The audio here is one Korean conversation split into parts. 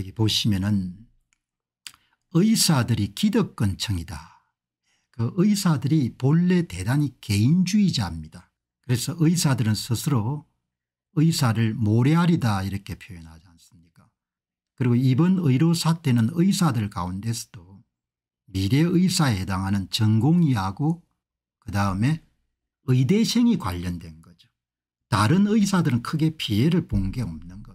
여기 보시면은 의사들이 기득권층이다. 그 의사들이 본래 대단히 개인주의자입니다. 그래서 의사들은 스스로 의사를 모래알이다 이렇게 표현하지 않습니까 그리고 이번 의료 사태는 의사들 가운데서도 미래의사에 해당하는 전공의하고 그 다음에 의대생이 관련된 거죠. 다른 의사들은 크게 피해를 본 게 없는 거죠.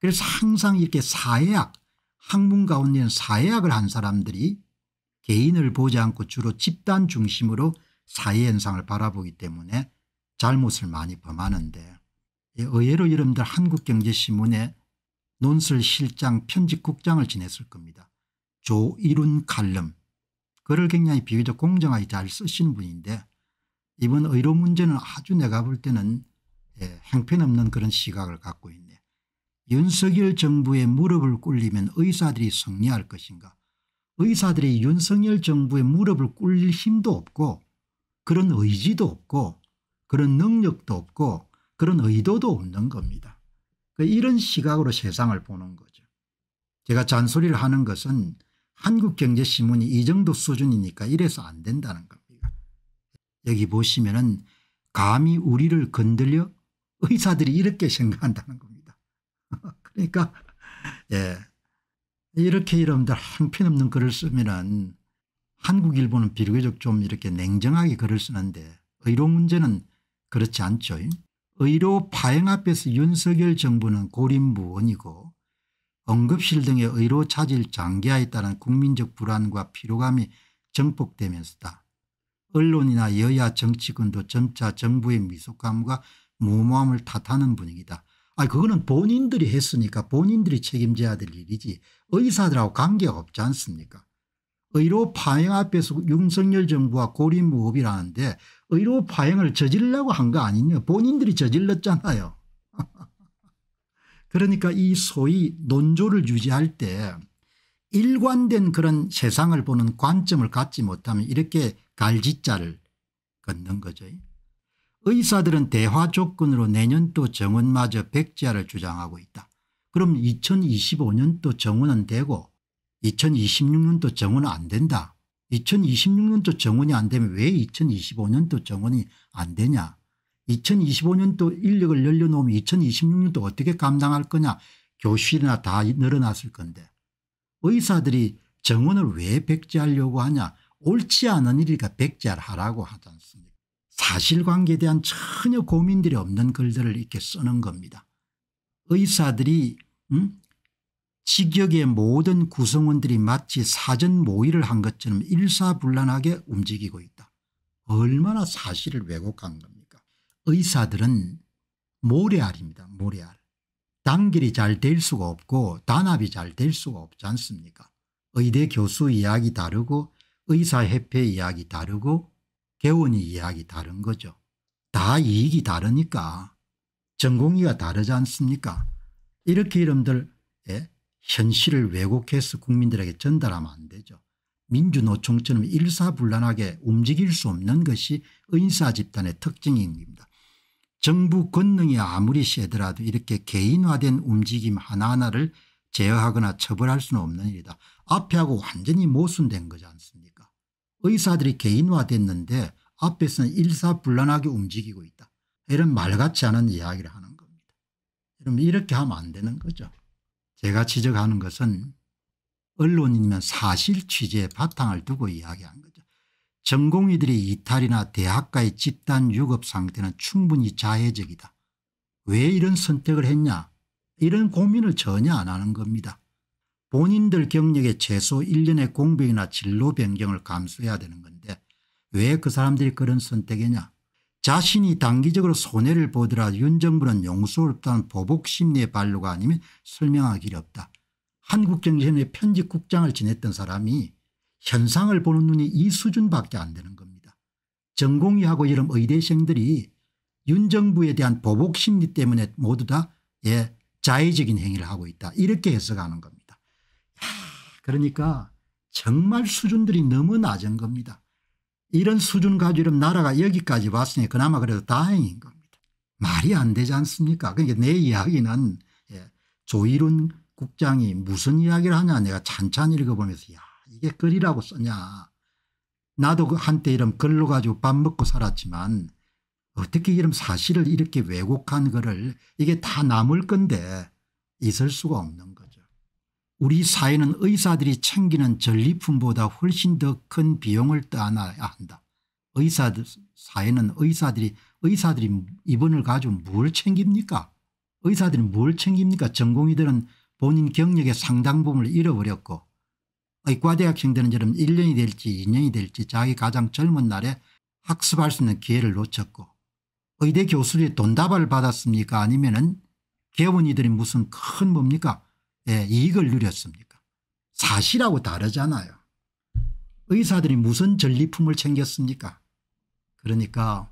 그래서 항상 이렇게 사회학 학문 가운데는 사회학을 한 사람들이 개인을 보지 않고 주로 집단 중심으로 사회 현상을 바라보기 때문에 잘못을 많이 범하는데 예, 의외로 여러분들 한국경제신문에 논술 실장 편집국장을 지냈을 겁니다. 조이룬 칼럼 그를 굉장히 비교적 공정하게 잘 쓰신 분인데 이번 의료 문제는 아주 내가 볼 때는 예, 행편없는 그런 시각을 갖고 있는 윤석열 정부의 무릎을 꿇리면 의사들이 승리할 것인가 의사들이 윤석열 정부의 무릎을 꿇릴 힘도 없고 그런 의지도 없고 그런 능력도 없고 그런 의도도 없는 겁니다. 그 이런 시각으로 세상을 보는 거죠. 제가 잔소리를 하는 것은 한국경제신문이 이 정도 수준이니까 이래서 안 된다는 겁니다. 여기 보시면 은 감히 우리를 건들려 의사들이 이렇게 생각한다는 겁니다. 그러니까 예 이렇게 여러분들 한편없는 글을 쓰면은 한국일보는 비교적 좀 이렇게 냉정하게 글을 쓰는데 의료 문제는 그렇지 않죠. 의료 파행 앞에서 윤석열 정부는 고립무원이고 응급실 등의 의료 차질 장기화에 따른 국민적 불안과 피로감이 증폭되면서다 언론이나 여야 정치권도 점차 정부의 미숙함과 무모함을 탓하는 분위기다. 아 그거는 본인들이 했으니까 본인들이 책임져야 될 일이지 의사들하고 관계가 없지 않습니까 의료 파행 앞에서 윤석열 정부와 고립무업이라는데 의료 파행을 저지르려고 한 거 아니냐 본인들이 저질렀잖아요. 그러니까 이 소위 논조를 유지할 때 일관된 그런 세상을 보는 관점을 갖지 못하면 이렇게 갈짓자를 걷는 거죠. 의사들은 대화 조건으로 내년도 정원마저 백지화를 주장하고 있다. 그럼 2025년도 정원은 되고 2026년도 정원은 안 된다. 2026년도 정원이 안 되면 왜 2025년도 정원이 안 되냐. 2025년도 인력을 열려놓으면 2026년도 어떻게 감당할 거냐. 교실이나 다 늘어났을 건데. 의사들이 정원을 왜 백지하려고 하냐. 옳지 않은 일이니까 백지하라고 하지 않습니까 사실관계에 대한 전혀 고민들이 없는 글들을 이렇게 쓰는 겁니다. 의사들이 음? 직역의 모든 구성원들이 마치 사전 모의를 한 것처럼 일사불란하게 움직이고 있다. 얼마나 사실을 왜곡한 겁니까 의사들은 모래알입니다. 모래알. 단결이 잘 될 수가 없고 단합이 잘 될 수가 없지 않습니까 의대 교수 이야기 다르고 의사협회 이야기 다르고 개원이 이야기 다른 거죠. 다 이익이 다르니까 전공의가 다르지 않습니까 이렇게 이름들 예? 현실을 왜곡해서 국민들에게 전달하면 안 되죠. 민주노총처럼 일사불란하게 움직일 수 없는 것이 의사 집단의 특징입니다. 정부 권능이 아무리 세더라도 이렇게 개인화된 움직임 하나하나를 제어하거나 처벌할 수는 없는 일이다. 앞에하고 완전히 모순된 거지 않습니까 의사들이 개인화됐는데 앞에서는 일사불란하게 움직이고 있다. 이런 말같지 않은 이야기를 하는 겁니다. 여러분 이렇게 하면 안 되는 거죠. 제가 지적하는 것은 언론이면 사실 취재에 바탕을 두고 이야기한 거죠. 전공의들이 이탈이나 대학가의 집단 유급 상태는 충분히 자해적이다. 왜 이런 선택을 했냐 이런 고민을 전혀 안 하는 겁니다. 본인들 경력의 최소 1년의 공백이나 진로 변경을 감수해야 되는 건데 왜 그 사람들이 그런 선택이냐 자신이 단기적으로 손해를 보더라도 윤 정부는 용서 없다는 보복심리의 발로가 아니면 설명하기 어렵다. 한국정신의 편집국장을 지냈던 사람이 현상을 보는 눈이 이 수준밖에 안 되는 겁니다. 전공의하고 이런 의대생들이 윤 정부에 대한 보복심리 때문에 모두 다 예, 자의적인 행위를 하고 있다 이렇게 해석하는 겁니다. 그러니까 정말 수준들이 너무 낮은 겁니다. 이런 수준 가지고 나라가 여기까지 왔으니 그나마 그래도 다행인 겁니다. 말이 안 되지 않습니까 그러니까 내 이야기는 예, 조일훈 국장이 무슨 이야기를 하냐 내가 찬찬히 읽어보면서 야 이게 글이라고 쓰냐 나도 그 한때 이런 글로 가지고 밥 먹고 살았지만 어떻게 이런 사실을 이렇게 왜곡한 글을 이게 다 남을 건데 있을 수가 없는 거죠. 우리 사회는 의사들이 챙기는 전리품보다 훨씬 더 큰 비용을 떠안아야 한다. 의사들 사회는 의사들이 의사들이 입원을 가지고 뭘 챙깁니까? 의사들이 뭘 챙깁니까? 전공의들은 본인 경력의 상당 부분을 잃어버렸고 의과대학생들은 저럼 1년이 될지 2년이 될지 자기 가장 젊은 날에 학습할 수 있는 기회를 놓쳤고 의대 교수들이 돈다발을 받았습니까 아니면 은 개원이들이 무슨 큰 뭡니까 예, 이익을 누렸습니까 사실하고 다르잖아요. 의사들이 무슨 전리품을 챙겼습니까 그러니까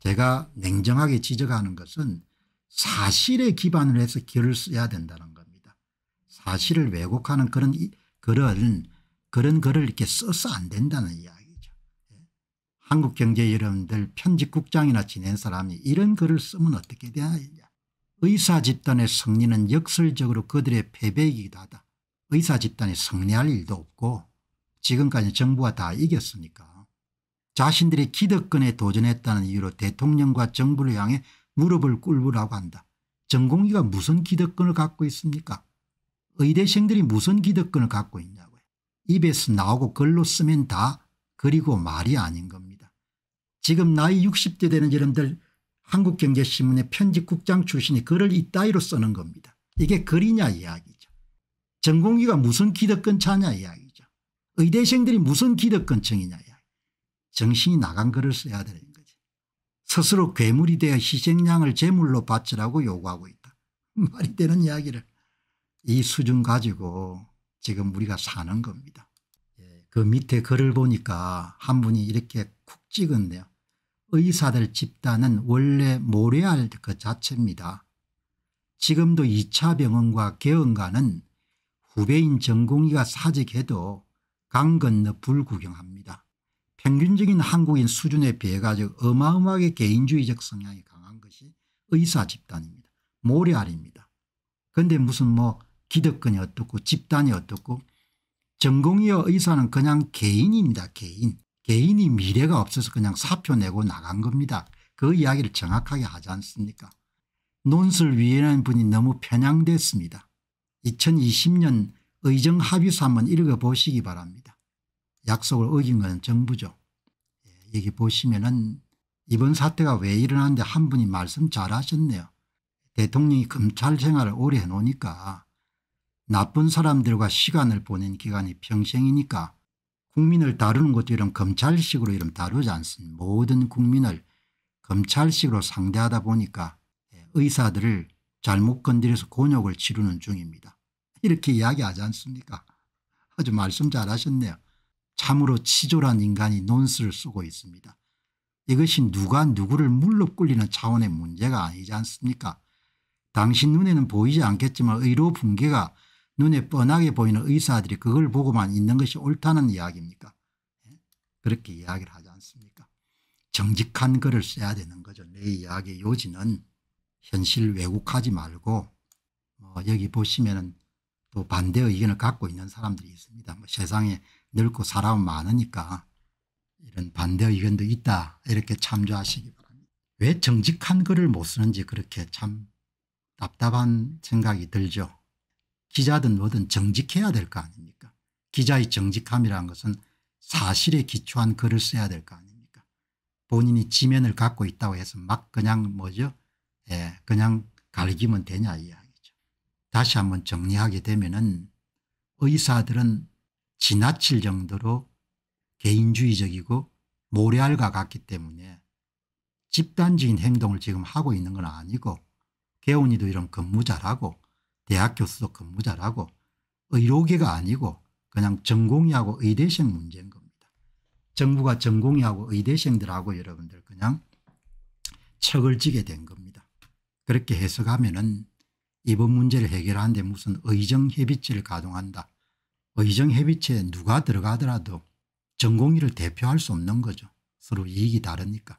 제가 냉정하게 지적하는 것은 사실에 기반을 해서 글을 써야 된다는 겁니다. 사실을 왜곡하는 그런 글은 그런 글을 이렇게 써서 안 된다는 이야기죠. 예. 한국경제 여러분들 편집국장이나 지낸 사람이 이런 글을 쓰면 어떻게 되느냐 의사 집단의 승리는 역설적으로 그들의 패배이기도 하다. 의사 집단이 승리할 일도 없고 지금까지 정부가 다 이겼으니까 자신들이 기득권에 도전했다는 이유로 대통령과 정부를 향해 무릎을 꿇으라고 한다. 전공기가 무슨 기득권을 갖고 있습니까 의대생들이 무슨 기득권을 갖고 있냐고요. 입에서 나오고 글로 쓰면 다 그리고 말이 아닌 겁니다. 지금 나이 60대 되는 여러분들 한국경제신문의 편집국장 출신이 글을 이따위로 쓰는 겁니다. 이게 글이냐 이야기죠. 전공기가 무슨 기득권차냐 이야기죠. 의대생들이 무슨 기득권층이냐 이야기. 정신이 나간 글을 써야 되는 거지. 스스로 괴물이 되어 희생양을 제물로 바치라고 요구하고 있다. 말이 되는 이야기를 이 수준 가지고 지금 우리가 사는 겁니다. 예, 그 밑에 글을 보니까 한 분이 이렇게 쿡 찍었네요. 의사들 집단은 원래 모래알 그 자체입니다. 지금도 2차 병원과 개원가는 후배인 전공의가 사직해도 강 건너 불구경합니다. 평균적인 한국인 수준에 비해 가지고 어마어마하게 개인주의적 성향이 강한 것이 의사 집단입니다. 모래알입니다. 그런데 무슨 뭐 기득권이 어떻고 집단이 어떻고 전공의와 의사는 그냥 개인입니다. 개인. 개인이 미래가 없어서 그냥 사표 내고 나간 겁니다. 그 이야기를 정확하게 하지 않습니까 논술위원회 분이 너무 편향됐습니다. 2020년 의정 합의서 한번 읽어보시기 바랍니다. 약속을 어긴 건 정부죠. 예, 여기 보시면 은 이번 사태가 왜 일어났는데 한 분이 말씀 잘하셨네요. 대통령이 검찰 생활을 오래 해놓으니까 나쁜 사람들과 시간을 보낸 기간이 평생이니까 국민을 다루는 것도 이런 검찰식으로 이런 다루지 않습니다. 모든 국민을 검찰식으로 상대하다 보니까 예, 의사들을 잘못 건드려서 곤욕을 치르는 중입니다. 이렇게 이야기하지 않습니까 아주 말씀 잘하셨네요. 참으로 치졸한 인간이 논스를 쓰고 있습니다. 이것이 누가 누구를 물로 굴리는 차원의 문제가 아니지 않습니까 당신 눈에는 보이지 않겠지만 의료 붕괴가 눈에 뻔하게 보이는 의사들이 그걸 보고만 있는 것이 옳다는 이야기입니까 예? 그렇게 이야기를 하지 않습니까 정직한 글을 써야 되는 거죠 내 이야기의 요지는 현실 왜곡하지 말고 뭐 여기 보시면 은또 반대 의견을 갖고 있는 사람들이 있습니다 뭐 세상에 늙고 사람은 많으니까 이런 반대 의견도 있다 이렇게 참조하시기 바랍니다 왜 정직한 글을 못 쓰는지 그렇게 참 답답한 생각이 들죠 기자든 뭐든 정직해야 될 거 아닙니까 기자의 정직함이라는 것은 사실에 기초한 글을 써야 될 거 아닙니까 본인이 지면을 갖고 있다고 해서 막 그냥 뭐죠 예, 그냥 갈기면 되냐 이야기죠 다시 한번 정리하게 되면은 의사들은 지나칠 정도로 개인주의적이고 모래알과 같기 때문에 집단적인 행동을 지금 하고 있는 건 아니고 개운이도 이런 근무 잘하고 대학 교수 도 근무자라고 의료계가 아니고 그냥 전공의하고 의대생 문제인 겁니다. 정부가 전공의하고 의대생들하고 여러분들 그냥 척을 지게 된 겁니다. 그렇게 해석하면 은 이번 문제를 해결하는데 무슨 의정협의체를 가동한다. 의정협의체에 누가 들어가더라도 전공의를 대표할 수 없는 거죠. 서로 이익이 다르니까.